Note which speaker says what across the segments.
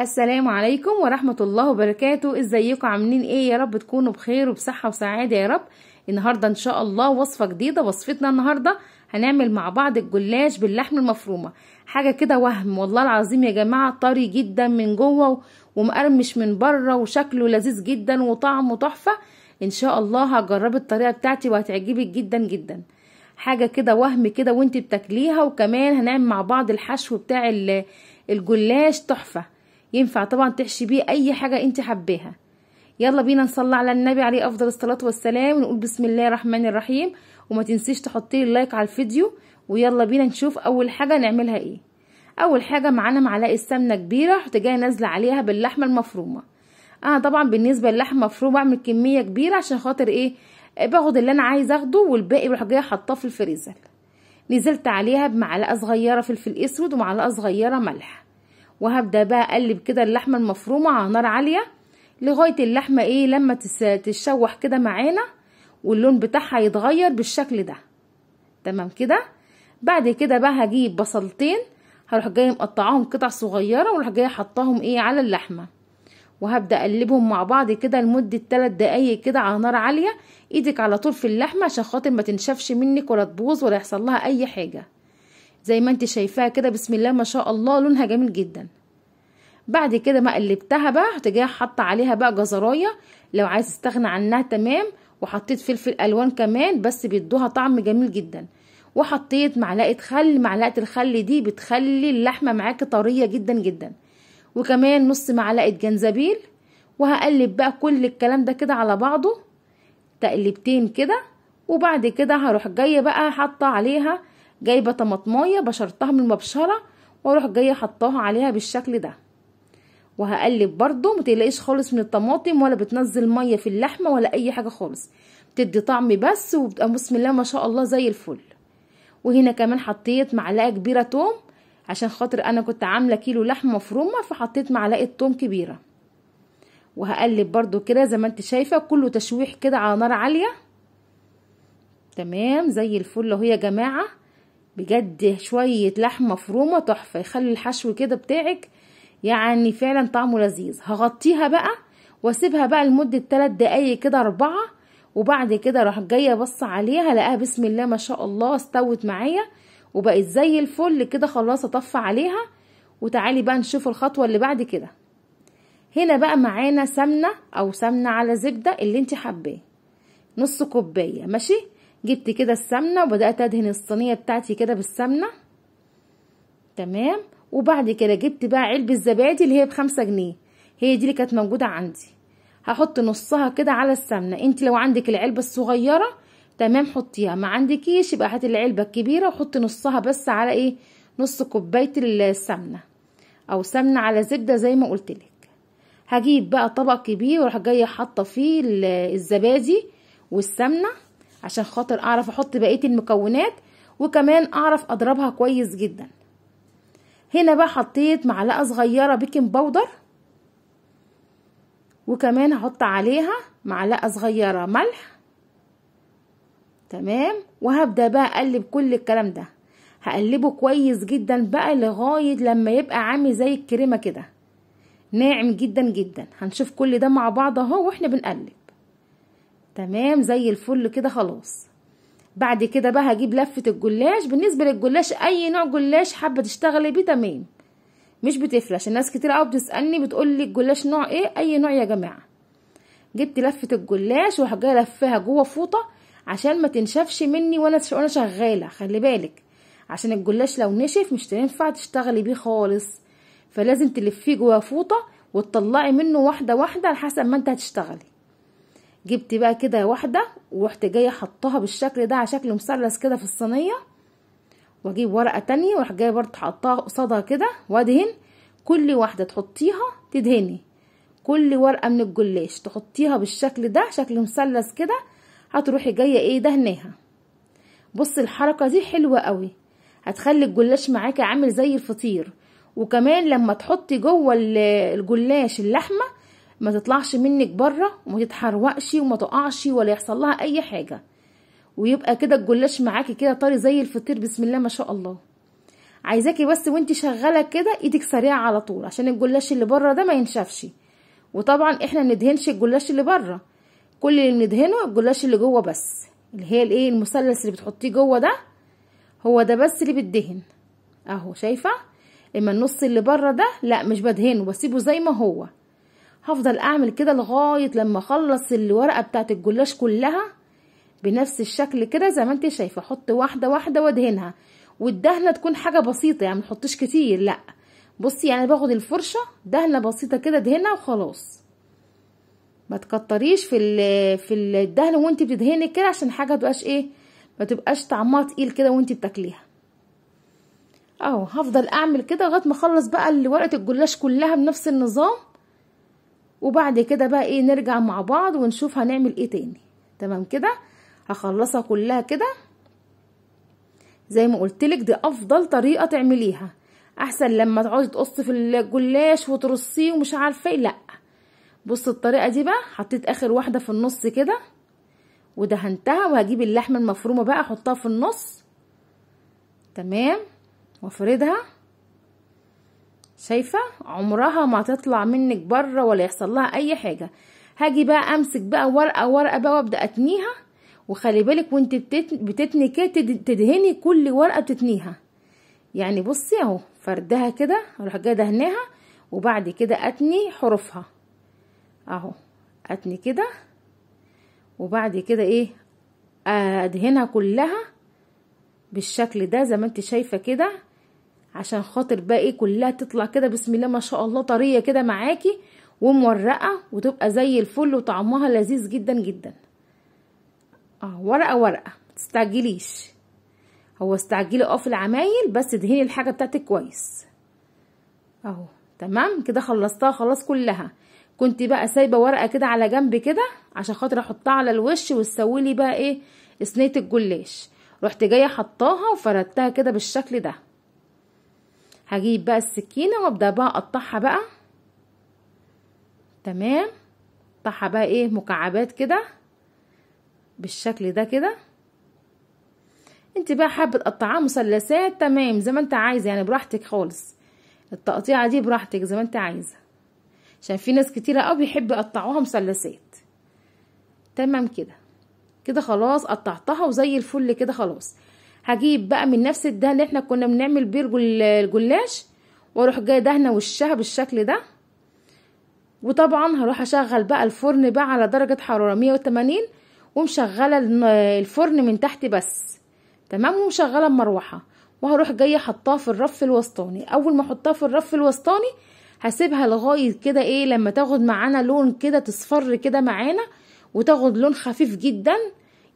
Speaker 1: السلام عليكم ورحمة الله وبركاته ازيكم عاملين ايه يا رب تكونوا بخير وبصحة وسعادة يا رب النهاردة ان شاء الله وصفة جديدة وصفتنا النهاردة هنعمل مع بعض الجلاش باللحم المفرومة حاجة كده وهم والله العظيم يا جماعة طري جدا من جوه ومقرمش من بره وشكله لذيذ جدا وطعمه تحفة ان شاء الله هجرب الطريقة بتاعتي وهتعجبك جدا جدا حاجة كده وهم كده وانت بتاكليها وكمان هنعمل مع بعض الحشو بتاع الجلاش تحفة ينفع طبعا تحشي بيه اي حاجة انت حباها يلا بينا نصلي على النبي عليه افضل الصلاة والسلام ونقول بسم الله الرحمن الرحيم وما تنسيش تحطي اللايك على الفيديو ويلا بينا نشوف اول حاجة نعملها ايه اول حاجة معانا معلقة سمنة كبيرة رحت نازلة عليها باللحمة المفرومة انا طبعا بالنسبة للحمة المفرومة بعمل كمية كبيرة عشان خاطر ايه باخد اللي انا عايز اخده والباقي بروح جايه حاطاه في الفريزر نزلت عليها بمعلقه صغيره فلفل اسود ومعلقه صغيره ملح وهبدأ بقى اقلب كده اللحمة المفرومة على نار عالية لغاية اللحمة ايه لما تتشوح كده معانا واللون بتاعها يتغير بالشكل ده تمام كده بعد كده بقى هجيب بصلتين هروح جايه مقطعاهم قطع صغيره واروح جايه حطاهم ايه على اللحمه وهبدا اقلبهم مع بعض كده لمده 3 دقايق كده على نار عاليه ايدك على طول في اللحمه عشان خاطر ما تنشفش منك ولا تبوظ ولا يحصل لها اي حاجه زي ما انت شايفاها كده بسم الله ما شاء الله لونها جميل جدا بعد كده ما قلبتها بقى هتجي حاطه عليها بقى جزرايه لو عايز تستغنى عنها تمام وحطيت فلفل الوان كمان بس بيدوها طعم جميل جدا وحطيت معلقه خل معلقه الخل دي بتخلي اللحمه معاكي طريه جدا جدا وكمان نص معلقه جنزبيل وهقلب بقى كل الكلام ده كده على بعضه تقلبتين كده وبعد كده هروح جايه بقى حاطه عليها جايبه طماطمايه بشرتها من المبشره واروح جايه حطاها عليها بالشكل ده وهقلب برده متقلقيش خالص من الطماطم ولا بتنزل ميه في اللحمه ولا اي حاجه خالص بتدي طعم بس وبتبقى بسم الله ما شاء الله زي الفل وهنا كمان حطيت معلقه كبيره توم عشان خاطر انا كنت عامله كيلو لحمه مفرومه فحطيت معلقه توم كبيره وهقلب برده كده زي ما انت شايفه كله تشويح كده على نار عاليه تمام زي الفل اهو يا جماعه بجد شوية لحمة مفرومة تحفة يخلي الحشو كده بتاعك يعني فعلا طعمه لذيذ هغطيها بقى واسيبها بقى لمدة تلات دقايق كده اربعة وبعد كده راح جاية بص عليها لقاها بسم الله ما شاء الله استوت معايا وبقت زي الفل كده خلاص اطفى عليها وتعالي بقى نشوف الخطوة اللي بعد كده هنا بقى معانا سمنة او سمنة على زبدة اللي انت حباه نص كوباية ماشي جبت كده السمنه وبدات ادهن الصينيه بتاعتي كده بالسمنه تمام وبعد كده جبت بقى علبه الزبادي اللي هي بخمسة جنيه هي دي اللي كانت موجوده عندي هحط نصها كده على السمنه انت لو عندك العلبه الصغيره تمام حطيها ما عندكيش يبقى هاتي العلبه الكبيره وحطي نصها بس على ايه نص كوبايه السمنه او سمنه على زبده زي ما قلت لك هجيب بقى طبق كبير واروح جايه حاطه فيه الزبادي والسمنه عشان خاطر اعرف احط بقية المكونات وكمان اعرف اضربها كويس جدا هنا بقى حطيت معلقة صغيرة بيكنج باودر وكمان هحط عليها معلقة صغيرة ملح تمام وهبدأ بقى اقلب كل الكلام ده هقلبه كويس جدا بقى لغاية لما يبقى عامل زي الكريمة كده ناعم جدا جدا هنشوف كل ده مع بعض اهو واحنا بنقلب تمام زي الفل كده خلاص بعد كده بقى هجيب لفة الجلاش بالنسبة للجلاش اي نوع جلاش حابة تشتغلي بيه تمام مش بتفرق عشان ناس كتير قوي بتسألني بتقولي الجلاش نوع ايه اي نوع يا جماعة جبت لفة الجلاش وهجي لفها جوه فوطة عشان ما تنشفش مني وانا وانا شغالة خلي بالك عشان الجلاش لو نشف مش هينفع تشتغلي بيه خالص فلازم تلفيه جوه فوطة وتطلعي منه واحدة واحدة على حسب ما انت هتشتغلي جبت بقى كده واحده ورحت جايه حطها بالشكل ده على شكل مثلث كده في الصينيه واجيب ورقه تانية واروح جايه برضه حطها قصادها كده وادهن كل واحده تحطيها تدهني كل ورقه من الجلاش تحطيها بالشكل ده شكل مثلث كده هتروحي جايه ايه دهناها بص الحركه دي حلوه قوي هتخلي الجلاش معاكي عامل زي الفطير وكمان لما تحطي جوه الجلاش اللحمه ما تطلعش منك بره وما تتحروقش وما تقعش ولا يحصل لها اي حاجه ويبقى كده الجلاش معاكي كده طري زي الفطير بسم الله ما شاء الله عايزاكي بس وانت شغاله كده ايدك سريعه على طول عشان الجلاش اللي بره ده ما ينشفش وطبعا احنا مندهنش الجلاش اللي بره كل اللي ندهنه الجلاش اللي جوه بس اللي هي الايه المثلث اللي بتحطيه جوه ده هو ده بس اللي بتدهن اهو شايفه اما النص اللي بره ده لا مش بدهنه بسيبه زي ما هو هفضل اعمل كده لغايه لما اخلص الورقه بتاعه الجلاش كلها بنفس الشكل كده زي ما انت شايفه احط واحده واحده وادهنها والدهنه تكون حاجه بسيطه يعني ما كتير لا بصي يعني باخد الفرشه دهنه بسيطه كده دهنها وخلاص ما تكتريش في في الدهن وانت بتدهني كده عشان حاجه تبقاش ايه ما تبقاش طعمها تقيل كده وانت بتاكليها اهو هفضل اعمل كده لغايه ما اخلص بقى ورقه الجلاش كلها بنفس النظام وبعد كده بقى ايه نرجع مع بعض ونشوف هنعمل ايه تاني تمام كده هخلصها كلها كده زي ما قلتلك دي افضل طريقه تعمليها احسن لما تقعدي تقصي في الجلاش وترصيه ومش عارفه ايه لا بص الطريقه دي بقى حطيت اخر واحده في النص كده ودهنتها وهجيب اللحمه المفرومه بقى احطها في النص تمام وافردها شايفة عمرها ما تطلع منك بره ولا يحصل لها اي حاجة هاجي بقى امسك بقى ورقة ورقة بقى وابدأ اتنيها وخلي بالك وانت بتتني كده تدهني كل ورقة بتتنيها يعني بصي اهو فردها كده اروح جايه دهناها وبعد كده اتني حروفها اهو اتني كده وبعد كده ايه ادهنها كلها بالشكل ده زي ما انت شايفه كده عشان خاطر بقى ايه كلها تطلع كده بسم الله ما شاء الله طريه كده معاكي ومورقه وتبقى زي الفل وطعمها لذيذ جدا جدا اه ورقه ورقه متستعجليش هو استعجلي اه في العمايل بس دهني الحاجه بتاعتك كويس اهو تمام كده خلصتها خلاص كلها كنت بقى سايبه ورقه كده على جنب كده عشان خاطر احطها على الوش وتسوي لي بقى ايه صينيه الجلاش رحت جايه حطاها وفردتها كده بالشكل ده هجيب بقى السكينة وابدأ بقى اقطعها بقى تمام اقطعها بقى ايه مكعبات كده بالشكل ده كده انت بقى حابه تقطعها مثلثات تمام زي ما انت عايزه يعني براحتك خالص التقطيعه دي براحتك زي ما انت عايزه عشان في ناس كتيره قوي بيحبوا يقطعوها مثلثات تمام كده كده خلاص قطعتها وزي الفل كده خلاص هجيب بقى من نفس الدهن اللي احنا كنا بنعمل بيه الجلاش واروح جاي دهنه وشها بالشكل ده وطبعا هروح اشغل بقى الفرن بقى على درجة حرارة 180 ومشغلة الفرن من تحت بس تمام ومشغلة المروحة وهروح جاية حطاها في الرف الوسطاني اول ما احطها في الرف الوسطاني هسيبها لغاية كده ايه لما تاخد معانا لون كده تصفر كده معانا وتاخد لون خفيف جدا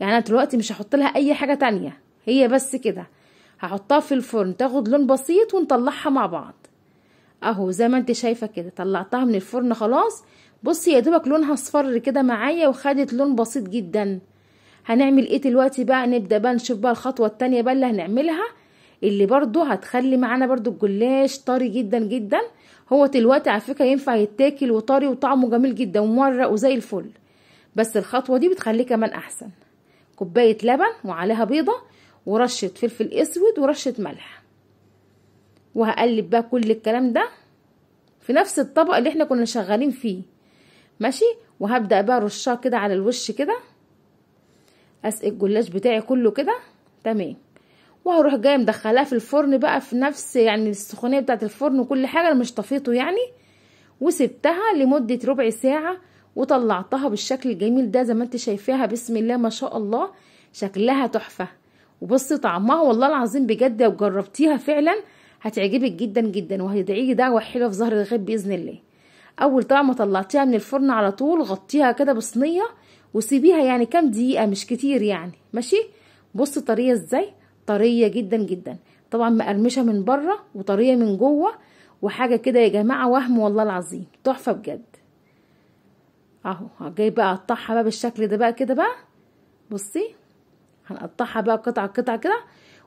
Speaker 1: يعني انا دلوقتي مش هحط لها اي حاجة تانية هي بس كده هحطها في الفرن تاخد لون بسيط ونطلعها مع بعض اهو زي ما انت شايفه كده طلعتها من الفرن خلاص بصي يا دوبك لونها اصفر كده معايا وخدت لون بسيط جدا هنعمل ايه دلوقتي بقى نبدا بقى نشوف بقى الخطوه التانية بقى اللي هنعملها اللي برضو هتخلي معانا برضو الجلاش طري جدا جدا هو دلوقتي على فكره ينفع يتاكل وطري وطعمه جميل جدا ومرق وزي الفل بس الخطوه دي بتخليه كمان احسن كوبايه لبن وعليها بيضه ورشة فلفل اسود ورشة ملح وهقلب بقى كل الكلام ده في نفس الطبق اللي احنا كنا شغالين فيه ماشي وهبدأ بقى رشاه كده على الوش كده اسقي الجلاش بتاعي كله كده تمام وهروح جايه مدخلاه في الفرن بقى في نفس يعني السخونيه بتاعه الفرن وكل حاجه انا مش طفيته يعني وسبتها لمده ربع ساعه وطلعتها بالشكل الجميل ده زي ما انت شايفاها بسم الله ما شاء الله شكلها تحفه وبصي طعمها والله العظيم بجد لو جربتيها فعلا هتعجبك جدا جدا وهتدعيلي دعوه حلوه في ظهر الغيب باذن الله اول طعمه طلعتيها من الفرن على طول غطيها كده بصينيه وسيبيها يعني كام دقيقه مش كتير يعني ماشي بصي طريه ازاي طريه جدا جدا طبعا مقرمشه من بره وطريه من جوه وحاجه كده يا جماعه وهم والله العظيم تحفه بجد اهو جاي بقى اقطعها بقى بالشكل ده بقى كده بقى بصي هنقطعها بقى قطعة قطعة كده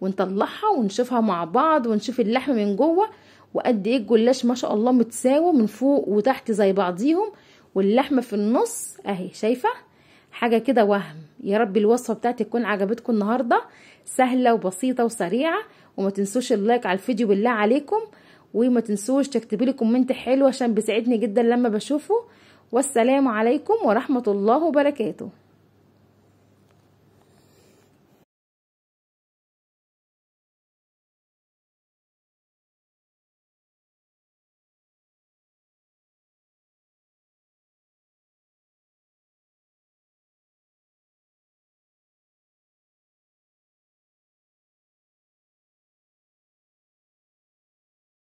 Speaker 1: ونطلعها ونشوفها مع بعض ونشوف اللحم من جوه وقد ايه الجلاش ما شاء الله متساوي من فوق وتحت زي بعضيهم واللحمه في النص اهي شايفه حاجه كده وهم يا رب الوصفه بتاعتي تكون عجبتكم النهارده سهله وبسيطه وسريعه وما تنسوش اللايك على الفيديو بالله عليكم وما تنسوش تكتبي لي كومنت حلو عشان بيسعدني جدا لما بشوفه والسلام عليكم ورحمه الله وبركاته